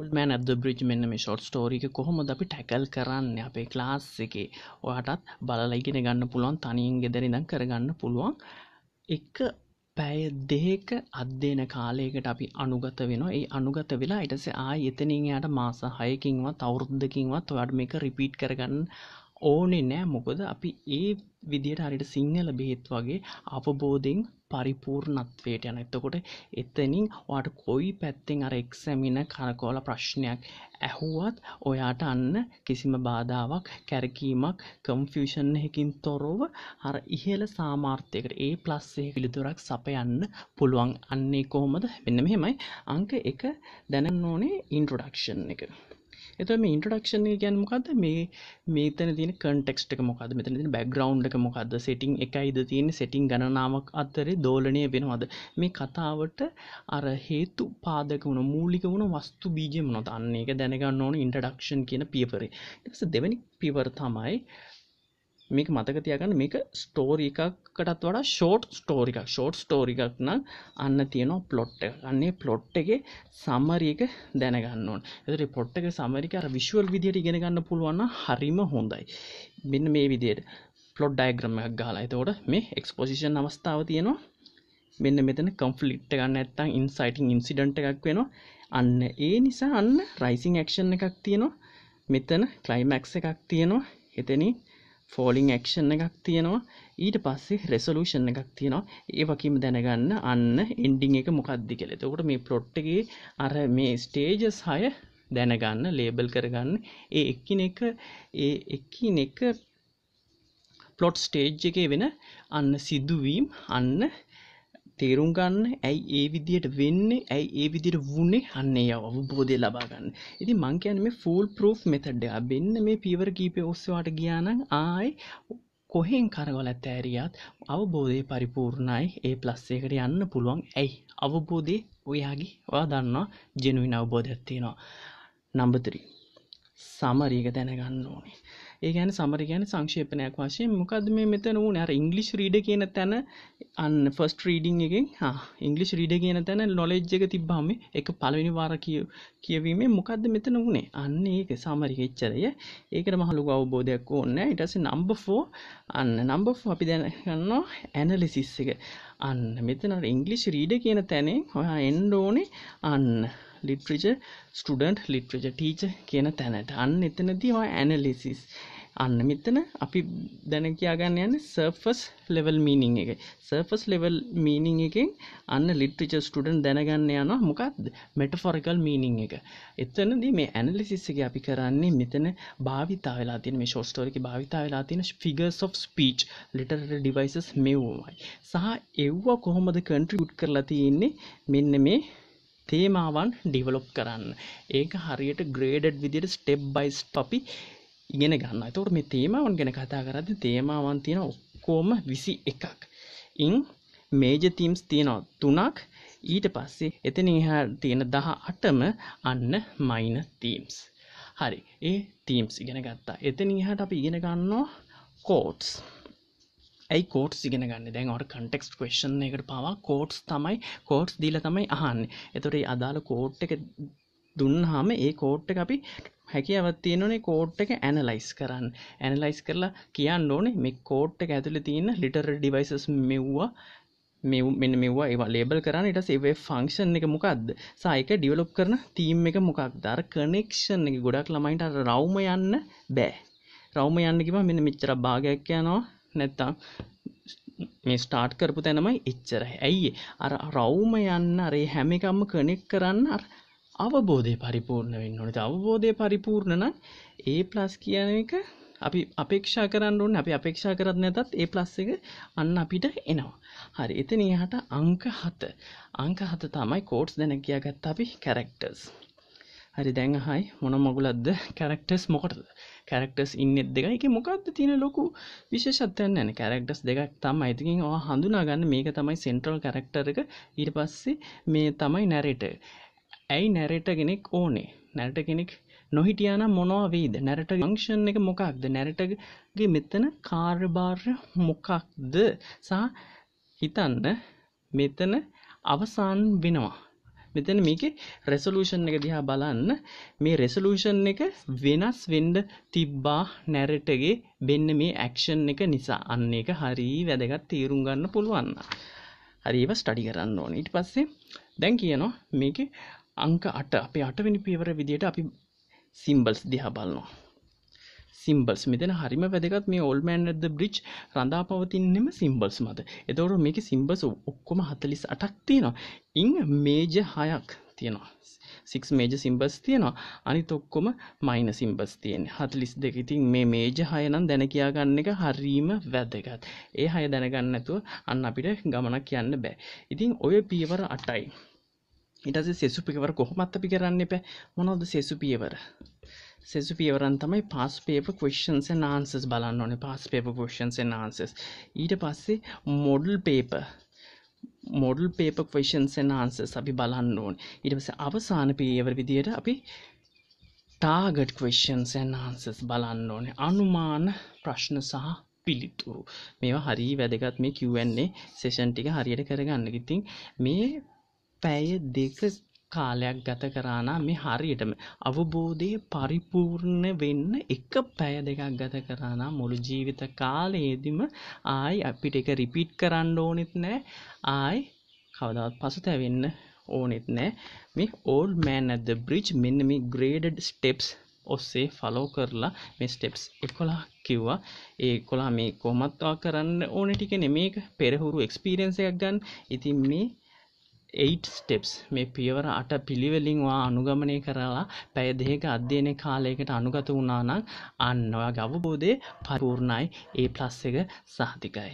ඔල්ඩ් මෑන් ඇට් ද bridge මෙන්න මේ shot story එක කොහොමද අපි ටැකල් කරන්නේ අපේ ක්ලාස් එකේ. ඔයාටත් බලලා ඉගෙන ගන්න පුළුවන් තනියෙන් ගෙදර ඉඳන් කරගන්න පුළුවන්. එක පැය දෙක අධ්‍යයන කාලයකට අපි අනුගත වෙනවා. ඒ අනුගත වෙලා ඊට පස්සේ ආයෙ එතනින් එයාට මාස 6කින්වත් අවුරුද්දකින්වත් ඔයාට මේක රිපීට් කරගන්න ඕනේ නෑ මොකද අපි ඒ විදියට හරියට සිංහල බෙහෙත් වගේ අවබෝධයෙන් පරිපූර්ණත්වයට යන එතකොට එතනින් ඔට කොයි පැත්තෙන් අර එක්සැමින කරකෝල ප්‍රශ්නයක් ඇහුවත් ඔයාට අන්න කිසිම බාධාවක් කැරකීමක් කම්ෆෂන් හකින් තොරොව හර ඉහල සාමාර්ථයකට ඒ ප්ලස්සේ පිළිතුරක් සපයන්න පුළුවන් අන්නේ කොහොමද වෙන්න මෙහෙමයි අංක එක දැනන්න ඕනේ ඉන්ට්‍රඩක්ෂන් එක එත මේ ඉන්ට්‍රඩක්ෂණ ගැන මොකද මේ මේතන තින කටෙක්ට මොකද මෙතන ති බැග්‍රවන්් එක මොකද සිටිං එකයිද තියෙන සිටිං ගණනාවක් අත්තරේ දෝලනය වෙනවද මේ කතාවට අර හේතු පාදක වුණ මූලික වුණ වස්තු බීජ මොනොත් අන්න එක දැනගන්න ඕන ඉන්ටඩක්ෂන් කියන පියපරේ ස දෙවැනි පිවර තමයි මේක මතක තියගන්න මේක ස්ටෝරි එකකටත් වඩා ෂෝට් ස්ටෝරිකක් ෂෝට් ස්ටෝරිකක් නම් අන්න තියෙනවා පලොට් අන්නේ පලොට් එක සම්මරියක දැනගන්නවන් එතට පොට් එක සමරිකාර විශ්වල් විදිහයට ඉගෙනගන්න පුළුවන්න හරිම හොඳයි මෙන්න මේ විදියට පලොඩ් ඩයිග්‍රමයක් ගාලා එතකොට මේ එක්ස්පොසිෂන් අවස්ථාව තියෙනවා මෙන්න මෙතන කම්ෆලිට් ගන්න ඇත්තං ඉන්සයිටං ඉන්සිඩට් එකක් වෙනවා අන්න ඒ නිසා අන්න රයිසිං ඇක්ෂන් එකක් තියෙනවා මෙතන කලයිමැක්ස එකක් තියෙනවා එතනි ෆෝලිං ඇක්ෂන් එකක් තියෙනවා ඊට පස්සේ රෙසලූෂන් එකක් තියෙනවා ඒ වකීම දැනගන්න අන්න එන්ඩිං එක මොකක්දි කෙලෙත කොට මේ පොට්ටගේ අර මේ ස්ටේජස් හය දැනගන්න ලේබල් කරගන්න ඒ එක්කින එක ඒ එකින එක පලොට් ස්ටේජ් එකේ වෙන අන්න සිදුවීම් අන්න තේරුම් ගන්න ඇයි ඒ විදියට වෙන්නේ ඇයි ඒ විදිට වුණේ හන්නේ යව අවබෝධය ලබාගන්න ඉති මංකයන මේ ෆූල් ප්‍රෝ් මෙතඩ්ඩ බෙන්න්න මේ පීවර කීපය ඔස්සවාට ගියානං ආයි කොහෙන් කරගල ඇතෑරියත් අවබෝධය පරිපූර්ණයි ඒ ප්ලස්සේකට යන්න පුළුවන් ඇයි අවබෝධය ඔයාගේ වා දන්නවා ජනුවින අවබෝධයක්ත්තියෙනවා නම්බතරී සමරීක දැනගන්න ඕනේ ඒගැන සමර ගැන සංක්ෂේපනයක් වශයෙන් මොකද මේ මෙතන වූ අර ඉංගලිස් රීඩ කියන තැන අන්න ෆස්ට රීඩිං එකෙන් ඉංගලිස් රීඩ කියන තැන නොලෙජ් එක තිබ්බාම එක පලවෙනි වාර කිය කියවීමේ මොකක්ද මෙතන වුණේ අන්න ඒක සමරි හෙච්චරය ඒකට මහළු අවබෝධයක් ඕන්න ඉටස නම්බෆෝ අන්න නම්බ අපි දැනගන්නවා ඇනලිසිස් එක අන්න මෙතනට ඉංගලිස් රීඩ කියන තැනේ හොයා එන්ඩ ඕනේ අන්න ලිට්‍රජ ස්ටඩන්ට් ලිට්‍රජ ටීච කියන තැනට අන්න එතනදී ඇනලිසිස් අන්න මෙතන අපි දැන කියාගන්න යන්න සර්ෆස් ලෙවල් මීනිං එක සර්ෆස් ලෙවල් මීනිං එකෙන් අන්න ලිට්‍රිච ස්ටඩන් දැනගන්න යනවා මොකක්ද මෙටෆොරිකල් මීනිං එක එතනද මේ ඇනලිසිස්සක අපි කරන්නේ මෙතන භාවිතා වෙලා තින මේ ෂෝස්ටෝරික භාවිතා වෙලා තින figures of speech literary devices මෙව්වමයි සහ එව්වා කොහොමද කන්ට්‍රියුට් කරලා තියෙන්නේ මෙන්න මේ තේමාවන් ඩිවලොප් කරන්න ඒක හරියට ග්‍රේඩඩ් විදිට ස්ටෙප් බයිස් අපි ඉගෙන ගන්න තුර මේ තේමාවන් ගැන කතා කරද තේමාවන් තියෙන ඔක්කෝම විසි එකක් ඉන් මේජ තීම්ස් තියෙනවා තුනක් ඊට පස්සේ එතන හා තියෙන දහ අටම අන්න මයින තීම්ස් හරි ඒ තීම්ස් ඉගෙන ගත්තා එතන හට අපි ඉගෙන ගන්නවා කෝට්ස් ඇයි කෝට් සිගෙන ගන්න දැන් ඔට කටෙක්ස් ක්වේෂන් එකට පවා කෝට්ස් තමයි කෝට්ස් දීල තමයි අහන්න එතුරේ අදාළ කෝට් එක දුන්නාම ඒ කෝට් එක අපි හැකියාවත් තියෙනනේ කෝට් එක ඇනලයිස් කරන්න ඇනලයිස් කරලා කියන්න ඕනේ මේ කෝට් එක ඇතුළේ තියෙන ලිටර ඩිවයිසස් මෙව්වා මෙන්න මෙවා ඒවා ලේබල් කරන්න ඉට සේවේ ෆංක්ෂන් එක මොකක්ද සයික ඩිවලොප් කරන තීම් එක මොකක් දර කනෙක්ෂන් එක ගොඩක් ළමයින්ට අර රවම යන්න බෑ රවම යන්නකිම මෙන්න මෙච්චර භාගයක් යනවා නැත්තම් මේ ස්ටාර්ට් කරපු තැනමයි එච්චර ඇයි අර රවුම යන්න අරේ හැමිකම්ම කනෙක් කරන්න අවබෝධය පරිපූර්ණ වෙන්න ඕනති අවබෝධය පරිපූර්ණන ඒ ප්ලස් කියන එක අපි අපේක්ෂා කරන්න ඕන්න අපි අපේක්ෂා කරත් නැතත් ඒ ප්ලස් එක අන්න අපිට එනවා හරි එතන හට අංක හත අංක හත තමයි කෝට්ස් දැන කියාගත් අපි කැරෙක්ටර්ස් හරි දැන් හයි මොන මගුලක්ද කැරක්ටස් මොකටද කැරක්ටස් ඉන්නෙත් දෙක එක මොකක්ද තියෙන ලොකු විශෂත්තයන් යන කැරක්ටස් දෙකක් තම අයිතිකින් ඕ හඳුනාගන්න මේක තමයි සෙන්ට්‍රල් කැරක්ටර එක ඉට පස්සේ මේ තමයි නැරට ඇයි නැරට කෙනෙක් ඕනේ නැරට කෙනෙක් නොහිටියන මොනවේද නැරට ංක්ෂන් එක මොකක්ද නැරටගේ මෙතන කාර්භාර්ය මොකක්ද සා හිතන්න මෙතන අවසාන් වෙනවා මෙතන මේක රෙසලූෂන් එක දිහා බලන්න මේ රෙසලූෂන් එක වෙනස් වෙන්ඩ තිබ්බා නැරටගේ වෙන්න මේ ඇක්ෂන් එක නිසා අන්න එක හරි වැදගත් තේරුම් ගන්න පුළුවන්න හරිව ස්ටඩි කරන්න ඕන ඉට පස්සේ දැන් කියනවා මේක අංක අට අපේ අටවෙනි පියවර විදියට අපි සිම්බල්ස් දිහා බලනවා සිම්බල්ස් මෙතන හරිම වැදගත් මේ ඔල්මෑන් ඇද බ්‍රිච් රඳා පවතින්නෙම සිම්බල්ස් මත එතවරු මේක සිම්බස් ඔක්කොම හතලිස් අටක් තියෙනවා ඉං මේජ හයක් තියෙනවා සික් මේජ සිම්බස් තියෙනවා අනි තොක්කොම මයින සිම්බස් තියෙන හතලිස් දෙක ඉතින් මේ මේජ හයනම් දැන කියාගන්න එක හරීම වැදගත් ඒ හය දැනගන්න ඇතුව අන්න අපිට ගමනක් කියන්න බෑ ඉතින් ඔය පියවර අටයි ඉටස සෙසු පිකවර කොහොමත් අපි කරන්න එප මොනොද සෙසු පියවර සෙසු පියවරන් තමයි පස් පේප කවස්න්ස නාන්සස් බලන්න ඕනේ පස් පේප කවස්න්සේ නාන්සස් ඊට පස්සේ මොඩල් පේප මොඩල් පේප කවස්න්සේ නාන්සස් අපි බලන්න ඕන ඉටස අවසාන පියවර විදියට අපි ටාගට් කවස්න්ස නාන්සස් බලන්න ඕනේ අනුමාන ප්‍රශ්න සහ පිළිතුරු මේවා හරි වැදගත් මේ කිව්වන්නේ සෙෂන් ටික හරියට කරගන්න ඉතින් මේ පැය දෙක කාලයක් ගත කරානා මේ හරියටම අවබෝධය පරිපූර්ණ වෙන්න එක පැය දෙකක් ගත කරානා මුළු ජීවිත කාලයේදිම ආයි අපිට එක රිපිට් කරන්න ඕනෙත් නෑ ආයි කවදත් පසුතැවෙන්න ඕනෙත් නෑ මේ ඕල් මෑන් ඇද බ්‍රිජ් මෙන්න මේ ග්‍රේඩඩ් ස්ටෙප්ස් ඔස්සේ ෆලෝ කරලා මේ ස්ටෙප්ස් එකොලා කිව්වා ඒ කොලා මේ කොමත්වා කරන්න ඕන ටික නෙමේක පෙරහුරු එක්ස්පීරෙන්ස එකක් ගන්න ඉතින් මේ 8 ස්ටෙප්ස් මේ පියවර අට පිළිවෙලින් වා අනුගමනය කරලා පැය දෙක අධ්‍යයන කාලයකට අනුගත වුණා නම් අන්න ඔයාගේ අවබෝධය පරිපූර්ණයි A+ එක සහතිකයි